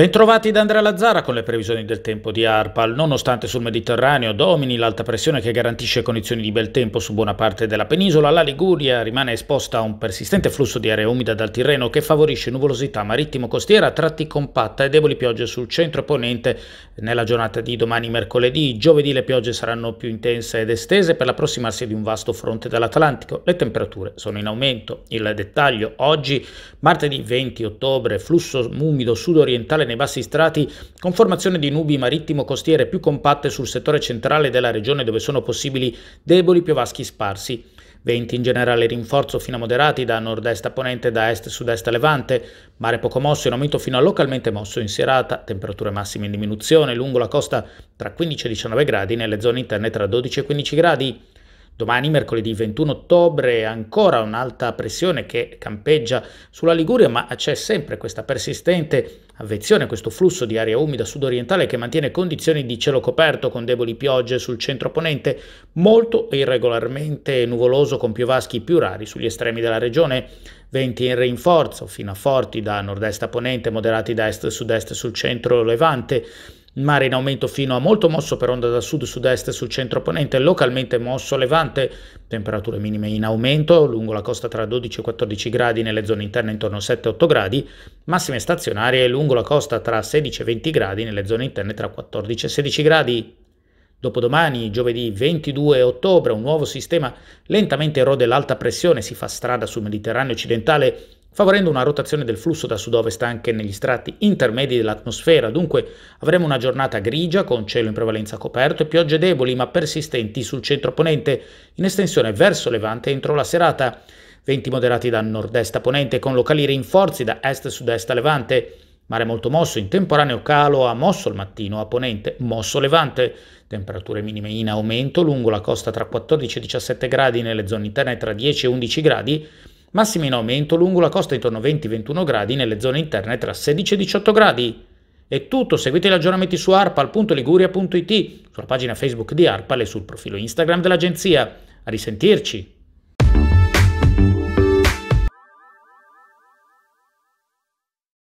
Bentrovati da Andrea Lazzara con le previsioni del tempo di ARPAL. Nonostante sul Mediterraneo domini l'alta pressione che garantisce condizioni di bel tempo su buona parte della penisola, la Liguria rimane esposta a un persistente flusso di aria umida dal Tirreno che favorisce nuvolosità marittimo-costiera a tratti compatta e deboli piogge sul centro e ponente nella giornata di domani mercoledì. Giovedì le piogge saranno più intense ed estese per l'approssimarsi di un vasto fronte dall'Atlantico. Le temperature sono in aumento. Il dettaglio oggi, martedì 20 ottobre, flusso umido sudorientale nei bassi strati con formazione di nubi marittimo-costiere più compatte sul settore centrale della regione dove sono possibili deboli piovaschi sparsi. Venti in generale rinforzo fino a moderati da nord-est a ponente e da est-sud-est a levante, mare poco mosso in aumento fino a localmente mosso in serata, temperature massime in diminuzione lungo la costa tra 15 e 19 gradi nelle zone interne tra 12 e 15 gradi. Domani, mercoledì 21 ottobre, ancora un'alta pressione che campeggia sulla Liguria, ma c'è sempre questa persistente avvezione, questo flusso di aria umida sudorientale che mantiene condizioni di cielo coperto con deboli piogge sul centro ponente, molto irregolarmente nuvoloso con piovaschi più rari sugli estremi della regione, venti in rinforzo fino a forti da nord-est a ponente, moderati da est-sud-est sul centro levante, mare in aumento fino a molto mosso per onda da sud-sud-est sul centro ponente, localmente mosso levante, temperature minime in aumento lungo la costa tra 12 e 14 gradi nelle zone interne intorno a 7-8 gradi, massime stazionarie lungo la costa tra 16 e 20 gradi nelle zone interne tra 14 e 16 gradi. Dopodomani, giovedì 22 ottobre, un nuovo sistema lentamente erode l'alta pressione, si fa strada sul Mediterraneo occidentale favorendo una rotazione del flusso da sud-ovest anche negli strati intermedi dell'atmosfera, dunque avremo una giornata grigia con cielo in prevalenza coperto e piogge deboli ma persistenti sul centro ponente, in estensione verso levante entro la serata, venti moderati da nord-est a ponente con locali rinforzi da est-sud-est a levante, mare molto mosso, in temporaneo calo a mosso il mattino a ponente, mosso levante, temperature minime in aumento lungo la costa tra 14 e 17 gradi nelle zone interne tra 10 e 11 gradi, massimi in aumento lungo la costa intorno a 20-21 gradi nelle zone interne tra 16 e 18 gradi. È tutto, seguite gli aggiornamenti su arpal.liguria.it, sulla pagina Facebook di Arpal e sul profilo Instagram dell'agenzia. A risentirci!